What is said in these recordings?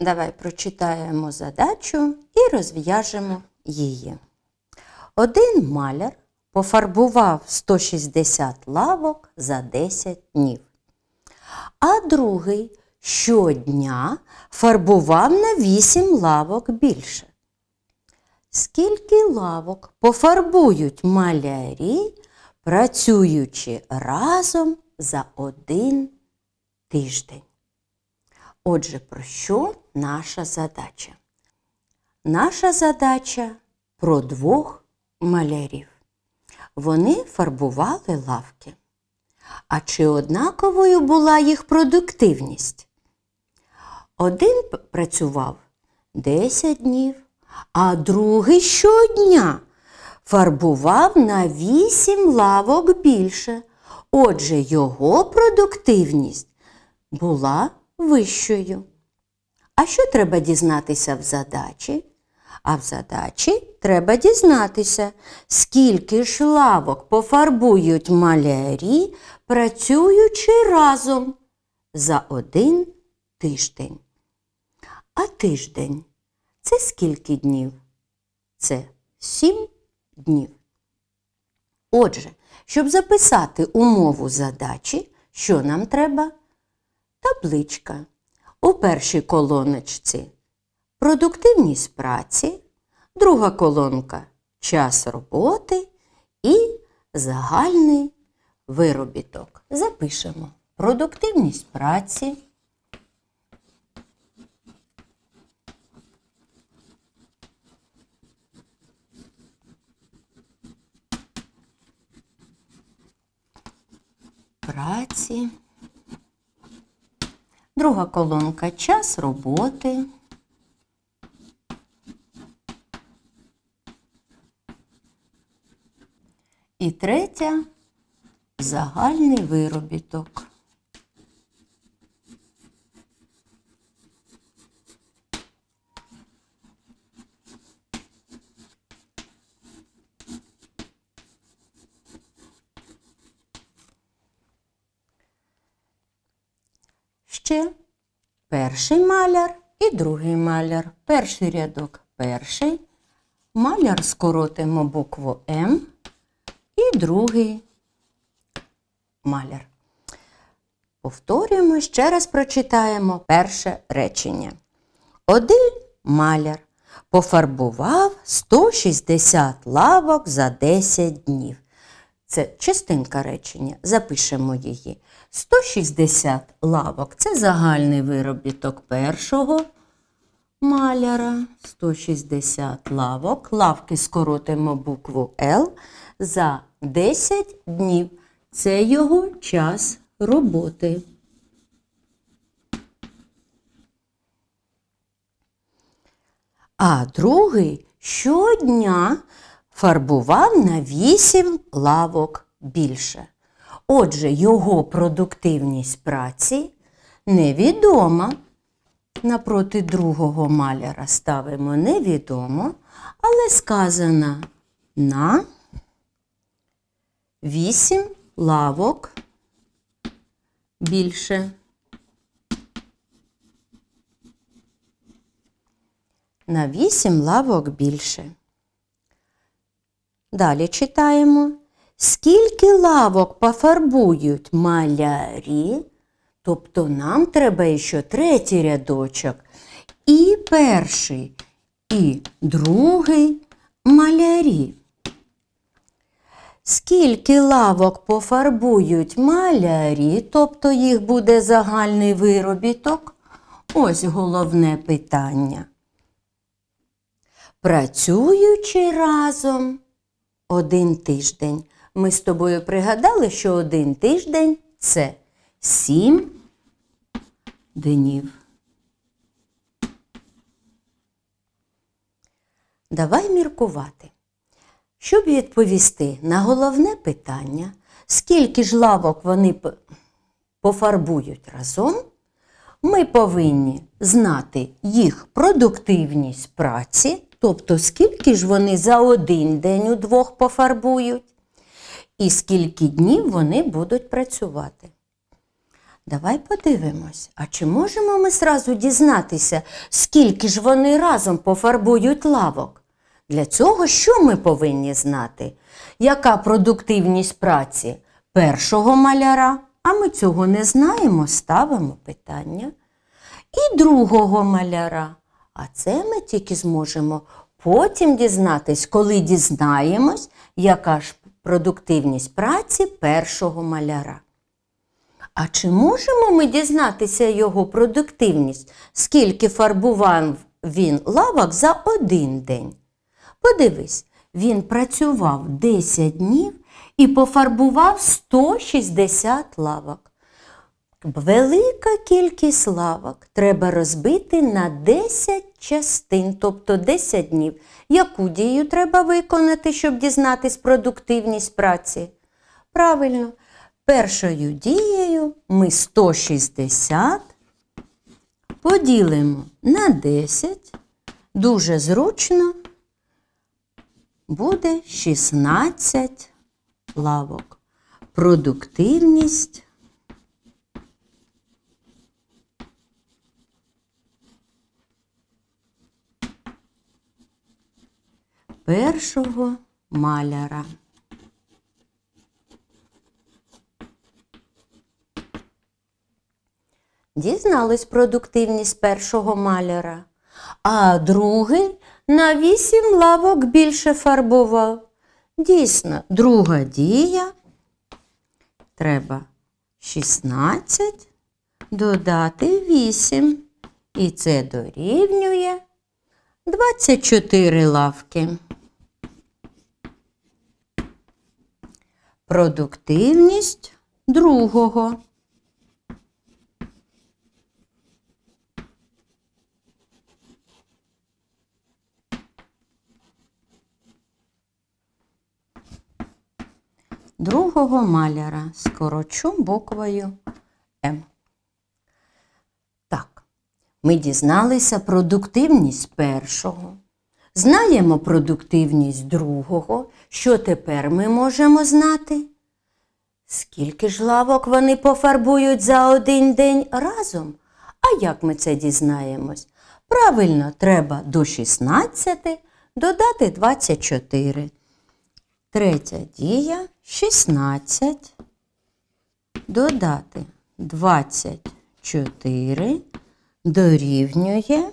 Давай прочитаємо задачу і розв'яжемо її. Один маляр пофарбував 160 лавок за 10 днів. А другий щодня фарбував на 8 лавок більше. Скільки лавок пофарбують малярі, працюючи разом за один тиждень? Отже, про що наша задача? Наша задача про двох малярів. Вони фарбували лавки. А чи однаковою була їх продуктивність? Один працював 10 днів, а другий щодня фарбував на 8 лавок більше. Отже, його продуктивність була вищою. А що треба дізнатися в задачі? А в задачі треба дізнатися, скільки ж лавок пофарбують малярі, працюючи разом за один тиждень. А тиждень це скільки днів? Це сім днів. Отже, щоб записати умову задачі, що нам треба? Табличка у першій колоночці продуктивність праці, друга колонка час роботи і загальний виробіток. Запишемо продуктивність праці. Праці. Друга колонка час роботи. І третя загальний виробіток. ще перший маляр і другий маляр. Перший рядок перший. Маляр скоротимо букву М і другий маляр. Повторюємо, ще раз прочитаємо перше речення. Один маляр пофарбував 160 лавок за 10 днів. Це частинка речення. Запишемо її. 160 лавок це загальний виробіток першого маляра. 160 лавок. Лавки скоротимо букву Л за 10 днів. Це його час роботи. А другий щодня фарбував на 8 лавок більше. Отже, його продуктивність праці невідома. Напроти другого маляра ставимо невідомо, але сказано на 8 лавок більше. На 8 лавок більше. Далі читаємо скільки лавок пофарбують малярі, тобто нам треба ще третій рядочок. І перший, і другий малярі. Скільки лавок пофарбують малярі, тобто їх буде загальний виробіток? Ось головне питання. Працюючи разом один тиждень. Ми з тобою пригадали, що один тиждень це сім днів. Давай міркувати. Щоб відповісти на головне питання, скільки ж лавок вони пофарбують разом, ми повинні знати їх продуктивність праці, тобто скільки ж вони за один день удвох пофарбують і скільки днів вони будуть працювати. Давай подивимось, а чи можемо ми зразу дізнатися, скільки ж вони разом пофарбують лавок? Для цього що ми повинні знати? Яка продуктивність праці першого маляра? А ми цього не знаємо, ставимо питання. І другого маляра. А це ми тільки зможемо потім дізнатись, коли дізнаємось, яка ж продуктивність праці першого маляра. А чи можемо ми дізнатися його продуктивність, скільки фарбував він лавок за один день? Подивись, він працював 10 днів і пофарбував 160 лавок. Велика кількість лавок треба розбити на 10 частин, тобто 10 днів. Яку дію треба виконати, щоб дізнатись продуктивність праці? Правильно, першою дією ми 160 поділимо на 10, дуже зручно буде 16 лавок. Продуктивність. першого маляра. Дізнались продуктивність першого маляра, а другий на вісім лавок більше фарбував. Дійсно, друга дія треба 16 додати 8. І це дорівнює 24 лавки. Продуктивність другого. Другого маляра скорочу буквою М. Ми дізналися продуктивність першого. Знаємо продуктивність другого. Що тепер ми можемо знати? Скільки ж лавок вони пофарбують за один день разом? А як ми це дізнаємось? Правильно, треба до 16 додати 24. Третя дія 16. Додати 24 дорівнює.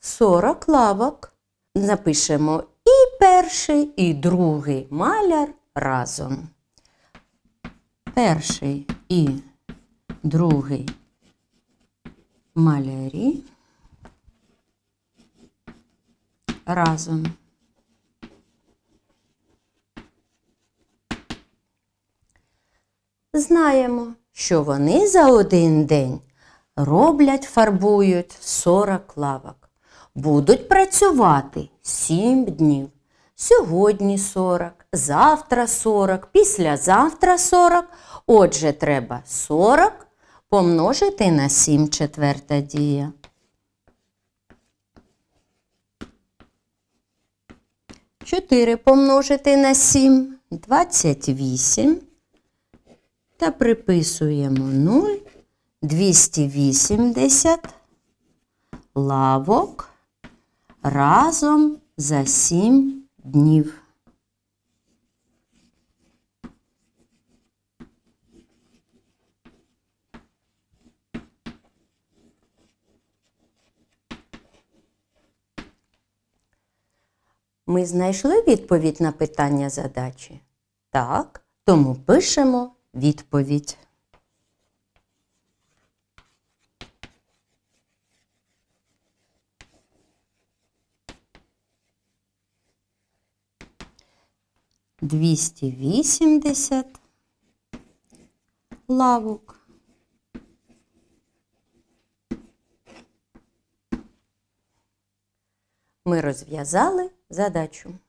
Сорок лавок. Напишемо і перший, і другий маляр разом. Перший і другий малярі разом. знаємо, що вони за один день роблять, фарбують 40 лавок. Будуть працювати 7 днів. Сьогодні 40, завтра 40, післязавтра 40. Отже, треба 40 помножити на 7 четверта дія. Чотири помножити на 7 – 28 та приписуємо 0, 280 лавок разом за 7 днів. Ми знайшли відповідь на питання задачі? Так, тому пишемо відповідь. Двісті вісімдесят лавок. Ми розв'язали задачу.